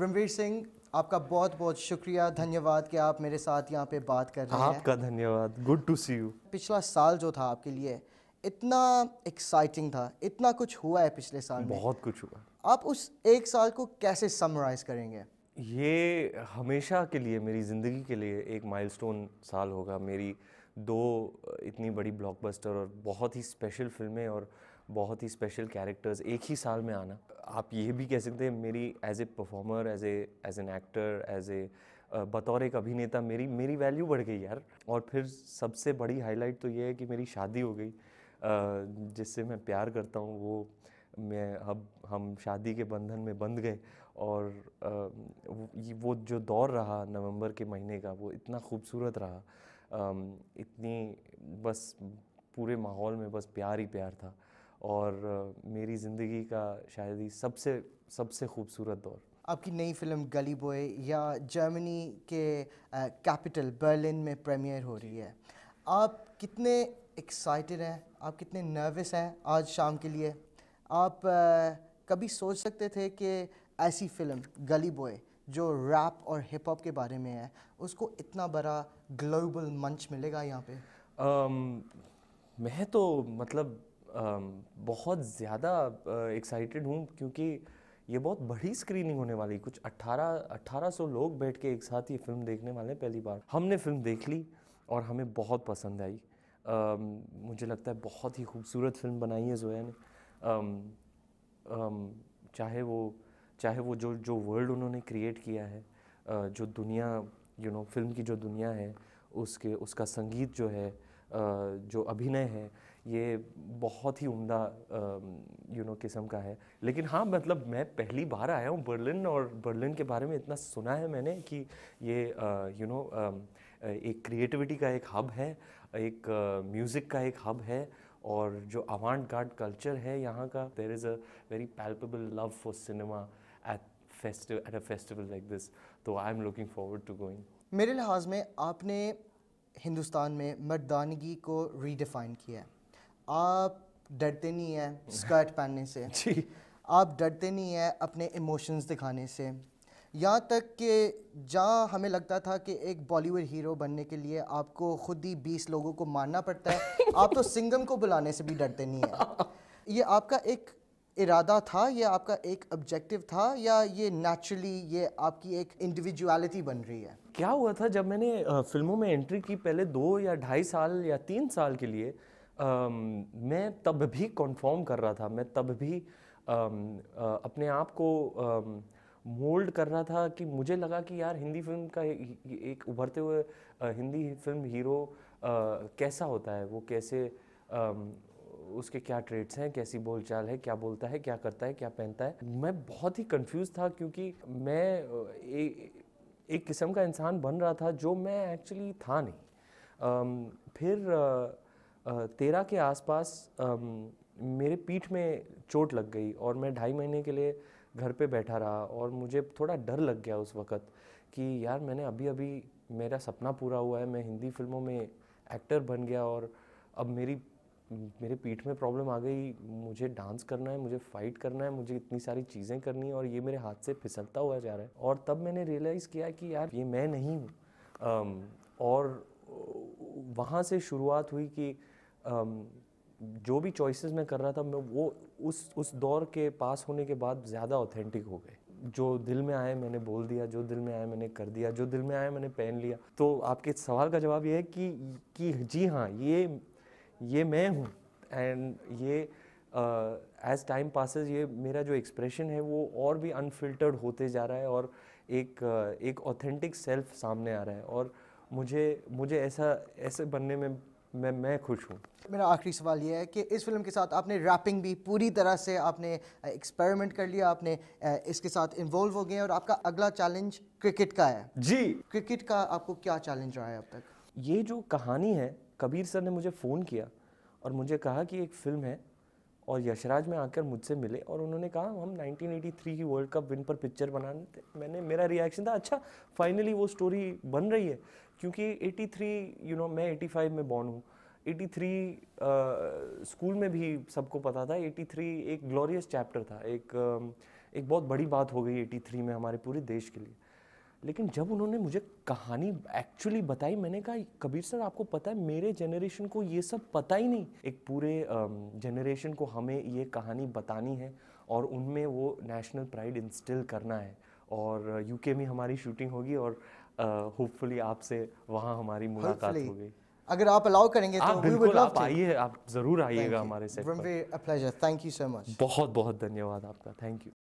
रणवीर सिंह आपका बहुत बहुत शुक्रिया धन्यवाद कि आप मेरे साथ यहाँ पे बात कर रहे हैं आपका धन्यवाद गुड टू सी यू पिछला साल जो था आपके लिए इतना एक्साइटिंग था इतना कुछ हुआ है पिछले साल बहुत कुछ हुआ आप उस एक साल को कैसे समराइज करेंगे ये हमेशा के लिए मेरी ज़िंदगी के लिए एक माइलस्टोन साल होगा मेरी दो इतनी बड़ी ब्लॉकबस्टर और बहुत ही स्पेशल फिल्में और बहुत ही स्पेशल कैरेक्टर्स एक ही साल में आना आप ये भी कह सकते हैं मेरी as a performer as a as an actor as a बतौर एक अभिनेता मेरी मेरी वैल्यू बढ़ गई यार और फिर सबसे बड़ी हाईलाइट तो ये है कि मेरी शादी हो गई जिससे मैं प्यार करता हूँ वो मैं अब हम शादी के बंधन में बंध गए और वो जो दौर रहा नवंबर के महीने का वो इतना खूबसूरत रहा इतनी बस पूरे माहौल में बस प्यार ही प्यार था और मेरी ज़िंदगी का शायद ही सबसे सबसे खूबसूरत दौर आपकी नई फिल्म गली बॉय या जर्मनी के कैपिटल बर्लिन में प्रीमियर हो रही है आप कितने एक्साइटेड हैं आप कितने नर्वस हैं आज शाम के लिए आप आ, कभी सोच सकते थे कि ऐसी फिल्म गली बॉय जो रैप और हिप हॉप के बारे में है उसको इतना बड़ा ग्लोबल मंच मिलेगा यहाँ पे um, मैं तो मतलब बहुत ज़्यादा एक्साइटेड हूँ क्योंकि ये बहुत बड़ी स्क्रीनिंग होने वाली कुछ 18 1800 लोग बैठ के एक साथ ये फिल्म देखने वाले हैं पहली बार हमने फिल्म देख ली और हमें बहुत पसंद आई मुझे लगता है बहुत ही खूबसूरत फिल्म बनाई है जोया ने चाहे वो चाहे वो जो जो वर्ल्ड उन्होंने क्रिएट किया है जो दुनिया यू नो फिल्म की जो दुनिया है उसके उसका संगीत जो है जो अभिनय है ये बहुत ही उम्दा यू नो किस्म का है लेकिन हाँ मतलब मैं पहली बार आया हूँ बर्लिन और बर्लिन के बारे में इतना सुना है मैंने कि ये यू नो एक क्रिएटिविटी का एक हब है एक म्यूज़िक का एक हब है और जो अवान गार्ड कल्चर है यहाँ का there is a very palpable love for cinema at festive at a festival like this तो I am looking forward to going मेरे लिहाज में आपने हिंदुस्तान में मर्दानगी को रीडिफाइन किया है आप डरते नहीं हैं स्कर्ट पहनने से जी आप डरते नहीं हैं अपने इमोशंस दिखाने से यहाँ तक कि जहाँ हमें लगता था कि एक बॉलीवुड हीरो बनने के लिए आपको खुद ही बीस लोगों को मारना पड़ता है आप तो सिंगम को बुलाने से भी डरते नहीं हैं ये आपका एक इरादा था ये आपका एक ऑब्जेक्टिव था या ये नेचुरली ये आपकी एक इंडिविजुअलिटी बन रही है क्या हुआ था जब मैंने फिल्मों में एंट्री की पहले दो या ढाई साल या तीन साल के लिए मैं तब भी कंफर्म कर रहा था मैं तब भी अपने आप को मोल्ड कर रहा था कि मुझे लगा कि यार हिंदी फिल्म का एक उभरते हुए हिंदी फिल्म हीरो कैसा होता है वो कैसे उसके क्या ट्रेट्स हैं कैसी बोलचाल है क्या बोलता है क्या करता है क्या पहनता है मैं बहुत ही कंफ्यूज था क्योंकि मैं ए, एक किस्म का इंसान बन रहा था जो मैं एक्चुअली था नहीं फिर तेरह के आसपास मेरे पीठ में चोट लग गई और मैं ढाई महीने के लिए घर पे बैठा रहा और मुझे थोड़ा डर लग गया उस वक़्त कि यार मैंने अभी अभी मेरा सपना पूरा हुआ है मैं हिंदी फिल्मों में एक्टर बन गया और अब मेरी मेरे पीठ में प्रॉब्लम आ गई मुझे डांस करना है मुझे फाइट करना है मुझे इतनी सारी चीज़ें करनी है और ये मेरे हाथ से फिसलता हुआ जा रहा है और तब मैंने रियलाइज़ किया कि यार ये मैं नहीं हूँ और वहाँ से शुरुआत हुई कि जो भी चॉइसेस मैं कर रहा था मैं वो उस उस दौर के पास होने के बाद ज़्यादा ऑथेंटिक हो गए जो दिल में आए मैंने बोल दिया जो दिल में आए मैंने कर दिया जो दिल में आए मैंने पहन लिया तो आपके सवाल का जवाब ये है कि कि जी हाँ ये ये मैं हूँ एंड ये एज टाइम पासेज ये मेरा जो एक्सप्रेशन है वो और भी अनफिल्टर्ड होते जा रहा है और एक uh, एक ऑथेंटिक सेल्फ सामने आ रहा है और मुझे मुझे ऐसा ऐसे बनने में मैं मैं खुश हूँ मेरा आखिरी सवाल ये है कि इस फिल्म के साथ आपने रैपिंग भी पूरी तरह से आपने एक्सपेरिमेंट कर लिया आपने इसके साथ इन्वॉल्व हो गए और आपका अगला चैलेंज क्रिकेट का है जी क्रिकेट का आपको क्या चैलेंज रहा है अब तक ये जो कहानी है कबीर सर ने मुझे फ़ोन किया और मुझे कहा कि एक फ़िल्म है और यशराज में आकर मुझसे मिले और उन्होंने कहा हम 1983 की वर्ल्ड कप विन पर पिक्चर बनाने थे मैंने मेरा रिएक्शन था अच्छा फाइनली वो स्टोरी बन रही है क्योंकि 83 यू नो मैं 85 में बॉर्न हूँ 83 स्कूल uh, में भी सबको पता था 83 एक ग्लोरियस चैप्टर था एक uh, एक बहुत बड़ी बात हो गई 83 में हमारे पूरे देश के लिए लेकिन जब उन्होंने मुझे कहानी एक्चुअली बताई मैंने कहा कबीर सर आपको पता है मेरे जनरेशन को ये सब पता ही नहीं एक पूरे जनरेशन uh, को हमें ये कहानी बतानी है और उनमें वो नेशनल प्राइड इंस्टिल करना है और यूके में हमारी शूटिंग होगी और होपफुली आपसे वहाँ हमारी मुलाकात हो गई अगर आप अलाउ करेंगे आप तो बिल्कुल आप आइए आप जरूर आइएगा हमारे से थैंक यू सो मच बहुत बहुत धन्यवाद आपका थैंक यू